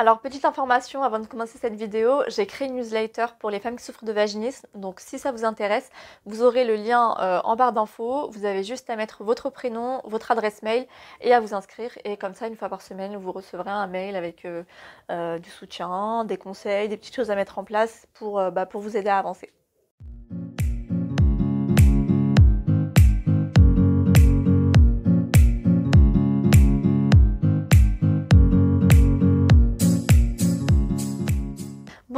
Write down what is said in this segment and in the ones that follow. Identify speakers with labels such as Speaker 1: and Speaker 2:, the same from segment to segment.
Speaker 1: Alors, petite information avant de commencer cette vidéo, j'ai créé une newsletter pour les femmes qui souffrent de vaginisme. Donc, si ça vous intéresse, vous aurez le lien euh, en barre d'infos. Vous avez juste à mettre votre prénom, votre adresse mail et à vous inscrire. Et comme ça, une fois par semaine, vous recevrez un mail avec euh, euh, du soutien, des conseils, des petites choses à mettre en place pour, bah, pour vous aider à avancer.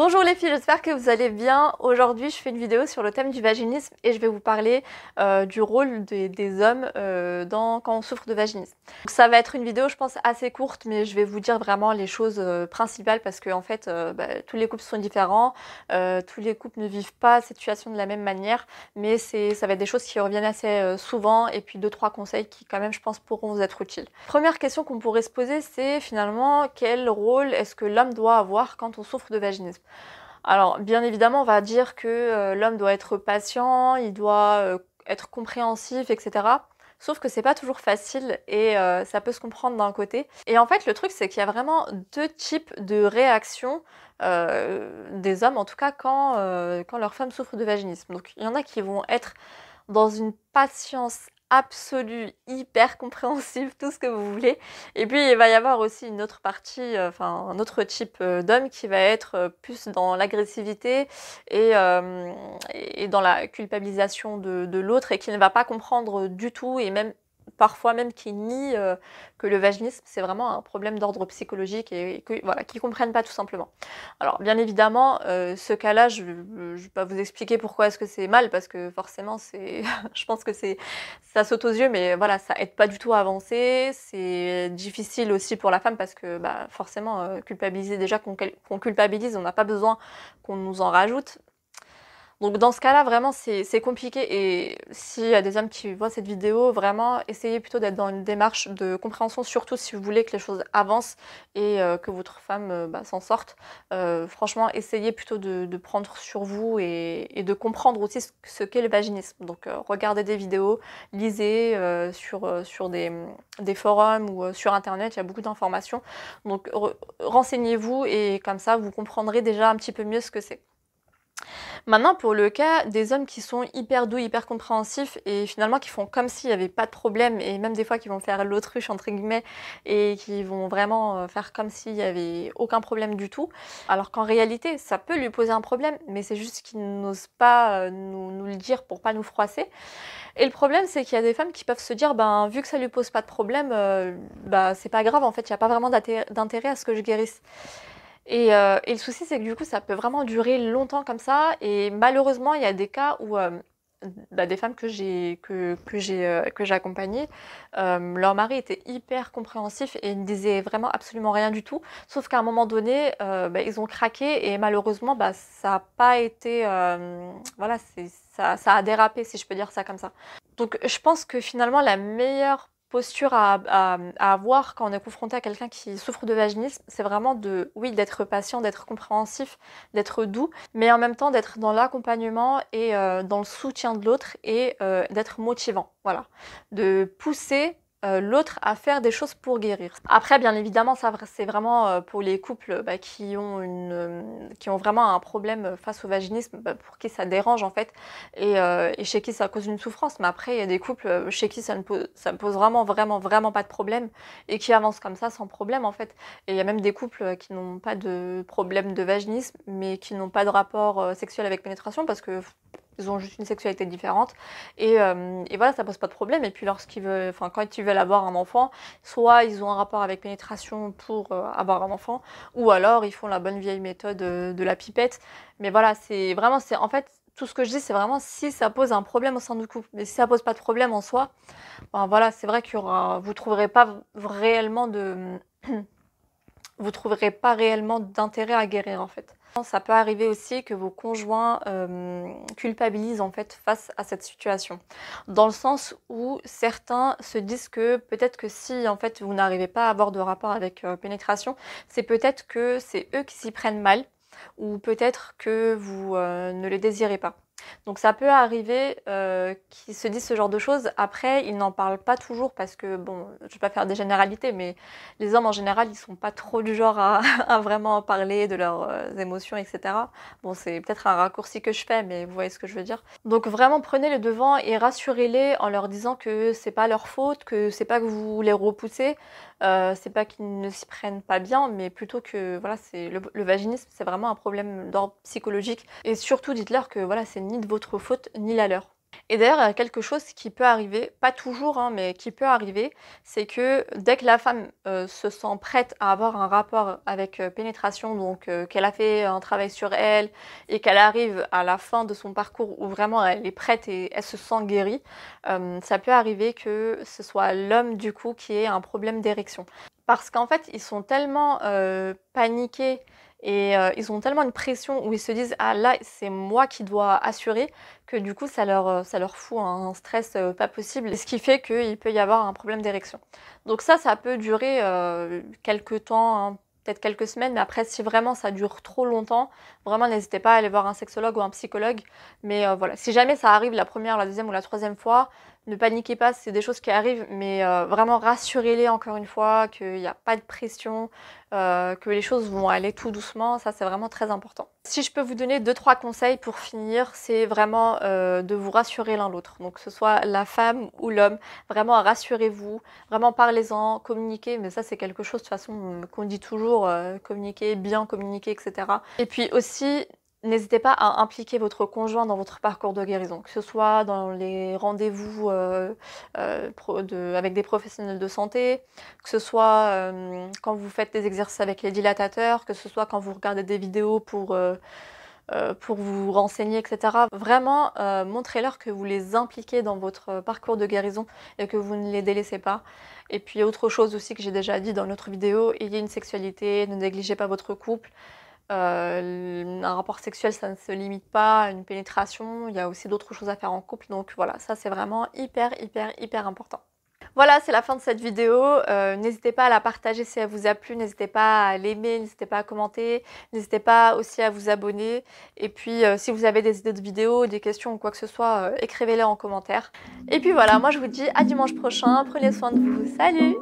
Speaker 1: Bonjour les filles, j'espère que vous allez bien. Aujourd'hui, je fais une vidéo sur le thème du vaginisme et je vais vous parler euh, du rôle des, hommes euh, quand on souffre de vaginisme. Donc, ça va être une vidéo, je pense, assez courte, mais je vais vous dire vraiment les choses euh, principales parce que, en fait, bah, tous les couples sont différents, tous les couples ne vivent pas cette situation de la même manière, mais ça va être des choses qui reviennent assez souvent et puis deux, trois conseils qui, quand même, je pense, pourront vous être utiles. Première question qu'on pourrait se poser, c'est finalement quel rôle est-ce que l'homme doit avoir quand on souffre de vaginisme alors, bien évidemment, on va dire que euh, l'homme doit être patient, il doit euh, être compréhensif, etc. Sauf que c'est pas toujours facile et euh, ça peut se comprendre d'un côté. Et en fait, le truc, c'est qu'il y a vraiment deux types de réactions des hommes, en tout cas quand, quand leur femme souffre de vaginisme. Donc, il y en a qui vont être dans une patience absolue, hyper compréhensive, tout ce que vous voulez. Et puis il va y avoir aussi une autre partie, euh, enfin un autre type euh, d'homme qui va être euh, plus dans l'agressivité et, dans la culpabilisation de l'autre et qui ne va pas comprendre du tout et même parfois même qui nie euh, que le vaginisme c'est vraiment un problème d'ordre psychologique et, voilà, qui comprennent pas tout simplement. Alors bien évidemment, euh, ce cas-là, je ne vais pas vous expliquer pourquoi est-ce que c'est mal, parce que forcément, c'est, je pense que c'est, ça saute aux yeux, mais voilà, ça aide pas du tout à avancer, c'est difficile aussi pour la femme parce que bah, forcément, euh, culpabiliser déjà qu'on, qu'on culpabilise, on n'a pas besoin qu'on nous en rajoute, donc dans ce cas-là, vraiment, c'est compliqué. Et s'il y a des hommes qui voient cette vidéo, vraiment, essayez plutôt d'être dans une démarche de compréhension, surtout si vous voulez que les choses avancent et euh, que votre femme euh, bah, s'en sorte. Euh, franchement, essayez plutôt de, prendre sur vous et, de comprendre aussi ce, qu'est le vaginisme. Donc regardez des vidéos, lisez sur, sur des, forums ou sur Internet, il y a beaucoup d'informations. Donc renseignez-vous et comme ça, vous comprendrez déjà un petit peu mieux ce que c'est. Maintenant, pour le cas des hommes qui sont hyper doux, hyper compréhensifs et finalement qui font comme s'il n'y avait pas de problème et même des fois qui vont faire l'autruche entre guillemets et qui vont vraiment euh, faire comme s'il n'y avait aucun problème du tout, alors qu'en réalité, ça peut lui poser un problème, mais c'est juste qu'ils n'osent pas euh, nous, le dire pour pas nous froisser. Et le problème, c'est qu'il y a des femmes qui peuvent se dire, ben, vu que ça lui pose pas de problème, euh, bah c'est pas grave, en fait, il n'y a pas vraiment d'intérêt à ce que je guérisse. Euh, et, le souci, c'est que du coup, ça peut vraiment durer longtemps comme ça. Et malheureusement, il y a des cas où euh, bah, des femmes que j'ai que, j'ai euh, que j'ai accompagnées, leur mari était hyper compréhensif et ne disait vraiment absolument rien du tout. Sauf qu'à un moment donné, bah, ils ont craqué et malheureusement, bah, ça n'a pas été voilà, ça, ça a dérapé si je peux dire ça comme ça. Donc, je pense que finalement, la meilleure posture à, à, avoir quand on est confronté à quelqu'un qui souffre de vaginisme, c'est vraiment de, oui, d'être patient, d'être compréhensif, d'être doux, mais en même temps d'être dans l'accompagnement et euh, dans le soutien de l'autre et euh, d'être motivant, voilà. De pousser euh, l'autre à faire des choses pour guérir. Après, bien évidemment, ça c'est vraiment euh, pour les couples bah, qui, ont une, euh, qui ont vraiment un problème face au vaginisme, bah, pour qui ça dérange en fait, et, chez qui ça cause une souffrance. Mais après, il y a des couples chez qui ça ne ça ne pose vraiment, vraiment, vraiment pas de problème, et qui avancent comme ça sans problème en fait. Et il y a même des couples qui n'ont pas de problème de vaginisme, mais qui n'ont pas de rapport sexuel avec pénétration, parce que ils ont juste une sexualité différente. Euh, et, voilà, ça pose pas de problème. Et puis lorsqu'ils veulent, enfin quand ils veulent avoir un enfant, soit ils ont un rapport avec pénétration pour euh, avoir un enfant, ou alors ils font la bonne vieille méthode euh, de, la pipette. Mais voilà, c'est vraiment, c'est en fait tout ce que je dis, c'est vraiment si ça pose un problème au sein du couple. Mais si ça pose pas de problème en soi, ben voilà, c'est vrai que vous trouverez pas réellement de, vous trouverez pas réellement d'intérêt à guérir en fait. Ça peut arriver aussi que vos conjoints euh, culpabilisent en fait face à cette situation, dans le sens où certains se disent que peut-être que si en fait vous n'arrivez pas à avoir de rapport avec euh, pénétration, c'est peut-être que c'est eux qui s'y prennent mal, ou peut-être que vous euh, ne le désirez pas. Donc ça peut arriver euh, qu'ils se disent ce genre de choses. Après, ils n'en parlent pas toujours parce que, bon, je ne vais pas faire des généralités, mais les hommes en général, ils ne sont pas trop du genre à, à, vraiment parler de leurs euh, émotions, etc. Bon, c'est peut-être un raccourci que je fais, mais vous voyez ce que je veux dire. Donc vraiment, prenez les devant et rassurez-les en leur disant que c'est pas leur faute, que c'est pas que vous les repoussez, euh, c'est pas qu'ils ne s'y prennent pas bien, mais plutôt que, voilà, c'est le, vaginisme, c'est vraiment un problème d'ordre psychologique. Et surtout, dites-leur que, voilà, c'est ni de votre faute ni la leur. Et d'ailleurs, il y a quelque chose qui peut arriver, pas toujours, hein, mais qui peut arriver, c'est que dès que la femme euh, se sent prête à avoir un rapport avec euh, pénétration, donc euh, qu'elle a fait un travail sur elle et qu'elle arrive à la fin de son parcours où vraiment elle est prête et elle se sent guérie, ça peut arriver que ce soit l'homme du coup qui ait un problème d'érection. Parce qu'en fait, ils sont tellement paniqués et euh, ils ont tellement une pression où ils se disent Ah là, c'est moi qui dois assurer, que du coup, ça leur, euh, ça leur fout un stress euh, pas possible, ce qui fait qu'il peut y avoir un problème d'érection. Donc, ça, ça peut durer quelques temps, hein, peut-être quelques semaines, mais après, si vraiment ça dure trop longtemps, Vraiment, n'hésitez pas à aller voir un sexologue ou un psychologue. Mais euh, voilà, si jamais ça arrive la première, la deuxième ou la troisième fois, ne paniquez pas, c'est des choses qui arrivent, mais euh, vraiment rassurez-les encore une fois qu'il n'y a pas de pression, euh, que les choses vont aller tout doucement, ça c'est vraiment très important. Si je peux vous donner deux trois conseils pour finir, c'est vraiment de vous rassurer l'un l'autre. Donc que ce soit la femme ou l'homme, vraiment rassurez-vous, vraiment parlez-en, communiquez, mais ça c'est quelque chose de façon qu'on dit toujours, communiquer, bien communiquer, etc. Et puis aussi aussi, n'hésitez pas à impliquer votre conjoint dans votre parcours de guérison, que ce soit dans les rendez-vous euh, euh, avec des professionnels de santé, que ce soit euh, quand vous faites des exercices avec les dilatateurs, que ce soit quand vous regardez des vidéos pour, pour vous renseigner, etc. Vraiment, montrez-leur que vous les impliquez dans votre parcours de guérison et que vous ne les délaissez pas. Et puis autre chose aussi que j'ai déjà dit dans notre vidéo, ayez une sexualité, ne négligez pas votre couple. Euh, un rapport sexuel, ça ne se limite pas à une pénétration, il y a aussi d'autres choses à faire en couple, donc voilà, ça c'est vraiment hyper, hyper, hyper important. Voilà, c'est la fin de cette vidéo. Euh, n'hésitez pas à la partager si elle vous a plu, n'hésitez pas à l'aimer, n'hésitez pas à commenter, n'hésitez pas aussi à vous abonner. Et puis, euh, si vous avez des idées de vidéos, des questions ou quoi que ce soit, écrivez-les en commentaire. Et puis voilà, moi je vous dis à dimanche prochain, prenez soin de vous, salut